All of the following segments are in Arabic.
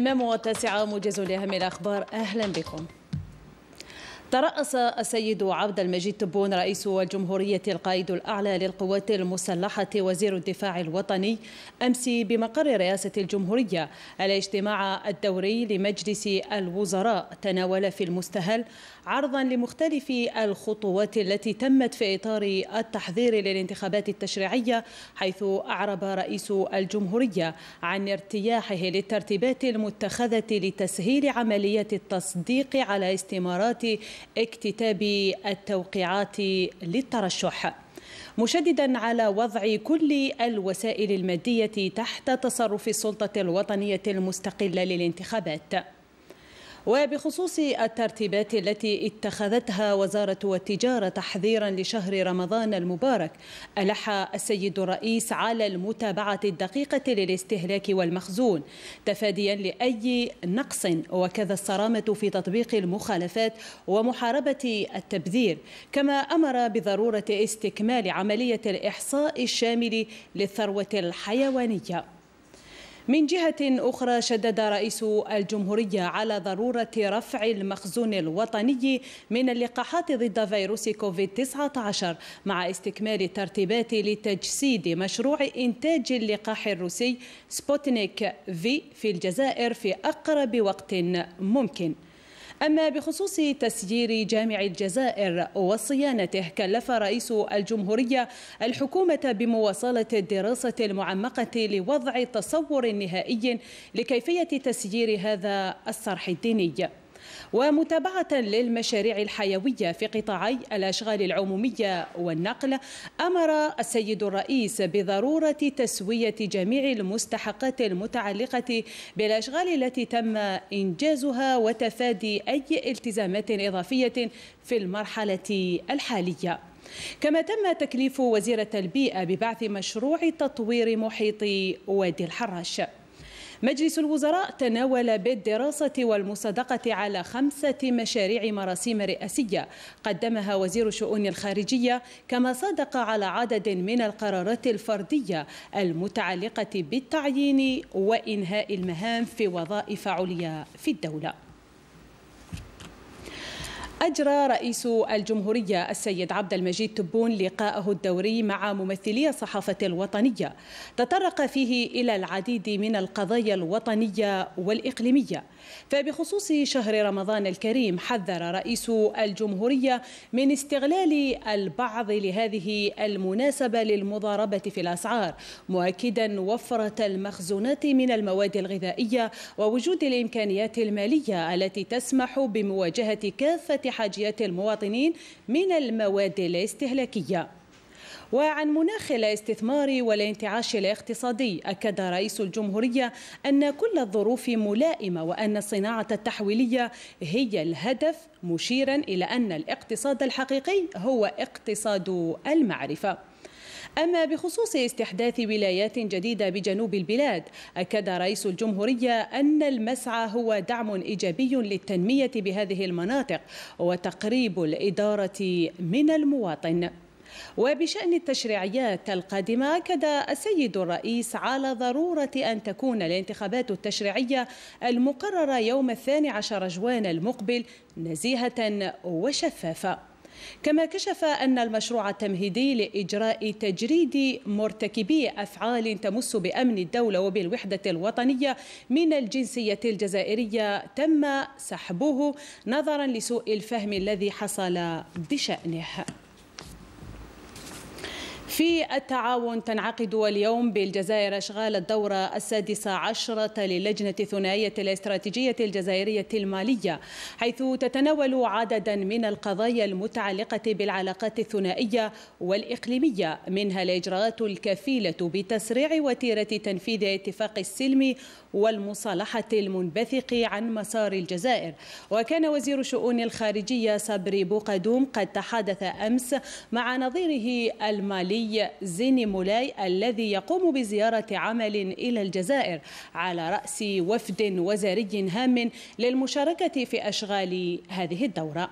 تمام وتاسعة موجز لأهم الأخبار أهلا بكم ترأس السيد عبد المجيد تبون رئيس الجمهورية القائد الأعلى للقوات المسلحة وزير الدفاع الوطني أمس بمقر رئاسة الجمهورية الاجتماع الدوري لمجلس الوزراء تناول في المستهل عرضا لمختلف الخطوات التي تمت في إطار التحضير للانتخابات التشريعية حيث أعرب رئيس الجمهورية عن ارتياحه للترتيبات المتخذة لتسهيل عملية التصديق على استمارات اكتتاب التوقيعات للترشح مشددا على وضع كل الوسائل الماديه تحت تصرف السلطه الوطنيه المستقله للانتخابات وبخصوص الترتيبات التي اتخذتها وزارة التجارة تحذيرا لشهر رمضان المبارك ألح السيد الرئيس على المتابعة الدقيقة للاستهلاك والمخزون تفاديا لأي نقص وكذا الصرامة في تطبيق المخالفات ومحاربة التبذير كما أمر بضرورة استكمال عملية الإحصاء الشامل للثروة الحيوانية من جهة أخرى شدد رئيس الجمهورية على ضرورة رفع المخزون الوطني من اللقاحات ضد فيروس كوفيد-19 مع استكمال الترتيبات لتجسيد مشروع إنتاج اللقاح الروسي سبوتنيك في في الجزائر في أقرب وقت ممكن أما بخصوص تسيير جامع الجزائر وصيانته كلف رئيس الجمهورية الحكومة بمواصلة الدراسة المعمقة لوضع تصور نهائي لكيفية تسيير هذا الصرح الديني ومتابعة للمشاريع الحيوية في قطاعي الأشغال العمومية والنقل أمر السيد الرئيس بضرورة تسوية جميع المستحقات المتعلقة بالأشغال التي تم إنجازها وتفادي أي التزامات إضافية في المرحلة الحالية كما تم تكليف وزيرة البيئة ببعث مشروع تطوير محيط وادي الحراش مجلس الوزراء تناول بالدراسة والمصادقة على خمسة مشاريع مراسيم رئاسية قدمها وزير الشؤون الخارجية كما صادق على عدد من القرارات الفردية المتعلقة بالتعيين وإنهاء المهام في وظائف عليا في الدولة أجرى رئيس الجمهورية السيد عبد المجيد تبون لقاءه الدوري مع ممثلي الصحافة الوطنية تطرق فيه إلى العديد من القضايا الوطنية والإقليمية فبخصوص شهر رمضان الكريم حذر رئيس الجمهورية من استغلال البعض لهذه المناسبة للمضاربة في الأسعار مؤكدا وفرة المخزونات من المواد الغذائية ووجود الإمكانيات المالية التي تسمح بمواجهة كافة حاجيات المواطنين من المواد الاستهلاكية وعن مناخ الاستثمار والانتعاش الاقتصادي أكد رئيس الجمهورية أن كل الظروف ملائمة وأن الصناعة التحويلية هي الهدف مشيرا إلى أن الاقتصاد الحقيقي هو اقتصاد المعرفة أما بخصوص استحداث ولايات جديدة بجنوب البلاد أكد رئيس الجمهورية أن المسعى هو دعم إيجابي للتنمية بهذه المناطق وتقريب الإدارة من المواطن وبشأن التشريعيات القادمة أكد السيد الرئيس على ضرورة أن تكون الانتخابات التشريعية المقررة يوم الثاني عشر جوان المقبل نزيهة وشفافة كما كشف أن المشروع التمهيدي لإجراء تجريد مرتكبي أفعال تمس بأمن الدولة وبالوحدة الوطنية من الجنسية الجزائرية تم سحبه نظرا لسوء الفهم الذي حصل بشأنه في التعاون تنعقد اليوم بالجزائر أشغال الدورة السادسة عشرة للجنة الثنائية الاستراتيجية الجزائرية المالية حيث تتناول عددا من القضايا المتعلقة بالعلاقات الثنائية والإقليمية منها الإجراءات الكفيلة بتسريع وتيرة تنفيذ اتفاق السلم والمصالحة المنبثق عن مسار الجزائر وكان وزير الشؤون الخارجية صبري بوقدوم قد تحدث أمس مع نظيره المالي السوري زيني مولاي الذي يقوم بزيارة عمل إلى الجزائر على رأس وفد وزاري هام للمشاركة في أشغال هذه الدورة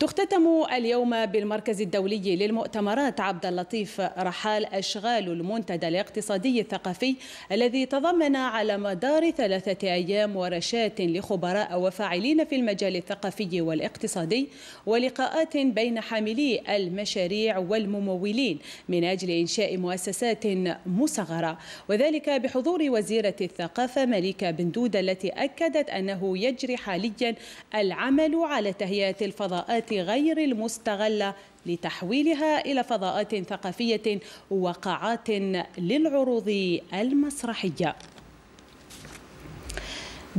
تختتم اليوم بالمركز الدولي للمؤتمرات عبد اللطيف رحال أشغال المنتدى الاقتصادي الثقافي الذي تضمن على مدار ثلاثة أيام ورشات لخبراء وفاعلين في المجال الثقافي والاقتصادي ولقاءات بين حاملي المشاريع والممولين من أجل إنشاء مؤسسات مصغرة وذلك بحضور وزيرة الثقافة مليكة بن دودة التي أكدت أنه يجري حاليا العمل على تهيئة الفضاءات غير المستغلة لتحويلها إلى فضاءات ثقافية وقاعات للعروض المسرحية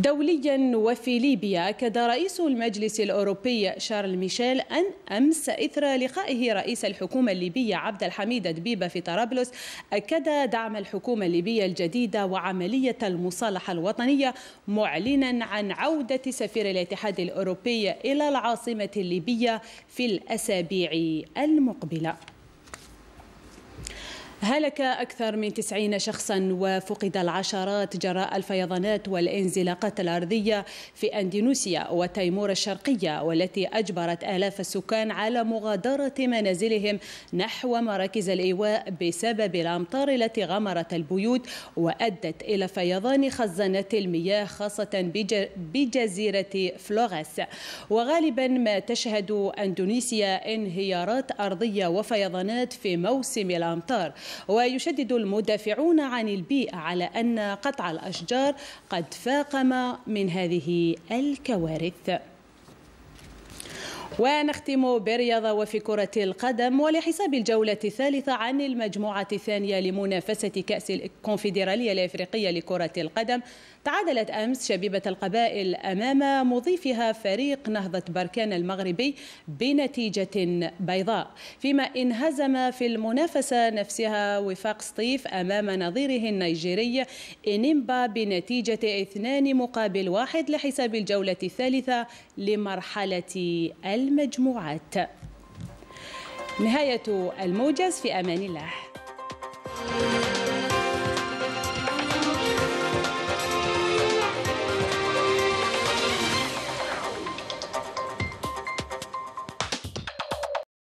دوليا وفي ليبيا أكد رئيس المجلس الأوروبي شارل ميشيل أن أمس إثر لقائه رئيس الحكومة الليبية عبد الحميد دبيبة في طرابلس أكد دعم الحكومة الليبية الجديدة وعملية المصالحة الوطنية معلنا عن عودة سفير الاتحاد الأوروبي إلى العاصمة الليبية في الأسابيع المقبلة هلك أكثر من 90 شخصا وفقد العشرات جراء الفيضانات والانزلاقات الأرضية في أندونيسيا وتيمور الشرقية والتي أجبرت آلاف السكان على مغادرة منازلهم نحو مراكز الإيواء بسبب الأمطار التي غمرت البيوت وأدت إلى فيضان خزانات المياه خاصة بجزيرة فلوغاس وغالبا ما تشهد أندونيسيا انهيارات أرضية وفيضانات في موسم الأمطار ويشدد المدافعون عن البيئة على أن قطع الأشجار قد فاقم من هذه الكوارث ونختم برياضة وفي كرة القدم ولحساب الجولة الثالثة عن المجموعة الثانية لمنافسة كأس الكونفدرالية الإفريقية لكرة القدم تعادلت أمس شبيبة القبائل أمام مضيفها فريق نهضة بركان المغربي بنتيجة بيضاء فيما انهزم في المنافسة نفسها وفاق سطيف أمام نظيره النيجيري إنيمبا بنتيجة اثنان مقابل واحد لحساب الجولة الثالثة لمرحلة المجموعات نهاية الموجز في أمان الله